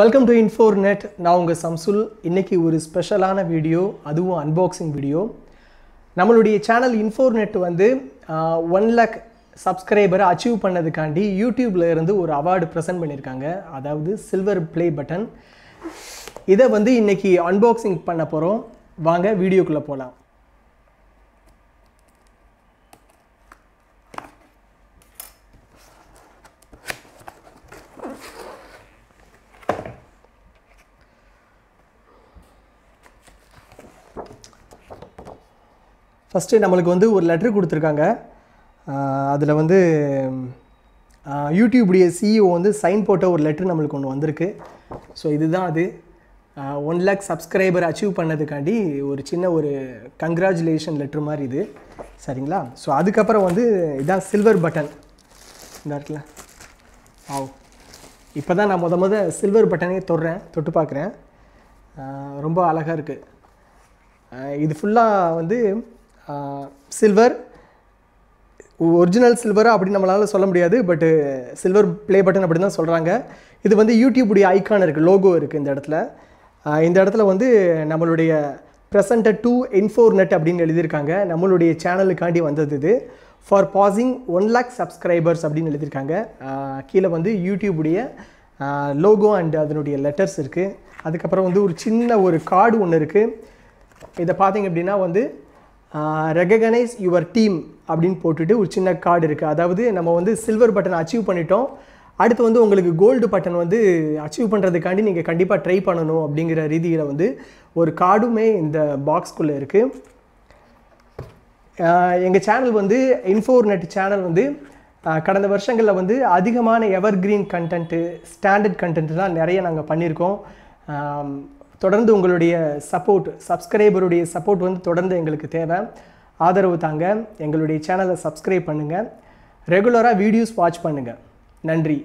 welcome to இன்ஃபோர் net நான் உங்கள் சம்சுல் இன்றைக்கி ஒரு ஸ்பெஷலான வீடியோ அதுவும் அன்பாக்சிங் வீடியோ நம்மளுடைய சேனல் இன்ஃபோர் நெட் வந்து ஒன் லேக் சப்ஸ்கிரைபரை அச்சீவ் பண்ணதுக்காண்டி யூடியூப்பில் இருந்து ஒரு அவார்டு ப்ரெசென்ட் பண்ணியிருக்காங்க அதாவது சில்வர் ப்ளே பட்டன் இதை வந்து இன்றைக்கி அன்பாக்சிங் பண்ண போகிறோம் வாங்க வீடியோக்குள்ளே போகலாம் ஃபஸ்ட்டு நம்மளுக்கு வந்து ஒரு லெட்ரு கொடுத்துருக்காங்க அதில் வந்து யூடியூபுடைய சிஇஓ e வந்து சைன் போட்ட ஒரு லெட்ரு நம்மளுக்கு ஒன்று வந்திருக்கு ஸோ இதுதான் அது ஒன் லேக் சப்ஸ்கிரைபர் அச்சீவ் பண்ணதுக்காண்டி ஒரு சின்ன ஒரு கங்க்ராச்சுலேஷன் லெட்ரு மாதிரி இது சரிங்களா ஸோ அதுக்கப்புறம் வந்து இதான் சில்வர் பட்டன் இந்த இடத்துல ஆ இப்போ தான் நான் முத முத சில்வர் பட்டனே தொடுறேன் தொட்டு பார்க்குறேன் ரொம்ப அழகாக இருக்குது இது ஃபுல்லாக வந்து சில்வர் ஒரிஜினல் சில்வராக அப்படி நம்மளால் சொல்ல முடியாது பட்டு சில்வர் ப்ளே பட்டன் அப்படி தான் சொல்கிறாங்க இது வந்து யூடியூபுடைய ஐக்கான் இருக்குது லோகோ இருக்குது இந்த இடத்துல இந்த இடத்துல வந்து நம்மளுடைய ப்ரெசண்ட்டை டூ இன்ஃபோர் நெட் அப்படின்னு எழுதியிருக்காங்க நம்மளுடைய சேனலுக்காண்டி வந்தது இது for passing one lakh subscribers அப்படின்னு எழுதியிருக்காங்க கீழே வந்து யூடியூபுடைய லோகோ அண்ட் அதனுடைய லெட்டர்ஸ் இருக்குது அதுக்கப்புறம் வந்து ஒரு சின்ன ஒரு கார்டு ஒன்று இருக்குது இதை பார்த்தீங்க அப்படின்னா வந்து ரெகனைஸ் யுவர் டீம் அப்படின்னு போட்டுட்டு ஒரு சின்ன கார்டு இருக்குது அதாவது நம்ம வந்து சில்வர் பட்டன் அச்சீவ் பண்ணிட்டோம் அடுத்து வந்து உங்களுக்கு கோல்டு பட்டன் வந்து அச்சீவ் பண்ணுறதுக்காண்டி நீங்கள் கண்டிப்பாக ட்ரை பண்ணணும் அப்படிங்கிற ரீதியில் வந்து ஒரு கார்டுமே இந்த பாக்ஸ்குள்ளே இருக்குது எங்கள் சேனல் வந்து நெட் சேனல் வந்து கடந்த வருஷங்களில் வந்து அதிகமான எவர் கிரீன் கண்டென்ட்டு ஸ்டாண்டர்ட் கண்டென்ட்லாம் நிறைய நாங்கள் பண்ணியிருக்கோம் தொடர்ந்து உங்களுடைய சப்போர்ட் சப்ஸ்கிரைபருடைய சப்போர்ட் வந்து தொடர்ந்து எங்களுக்கு தேவை ஆதரவு தாங்க எங்களுடைய சேனலை சப்ஸ்கிரைப் பண்ணுங்கள் ரெகுலராக வீடியோஸ் வாட்ச் பண்ணுங்கள் நன்றி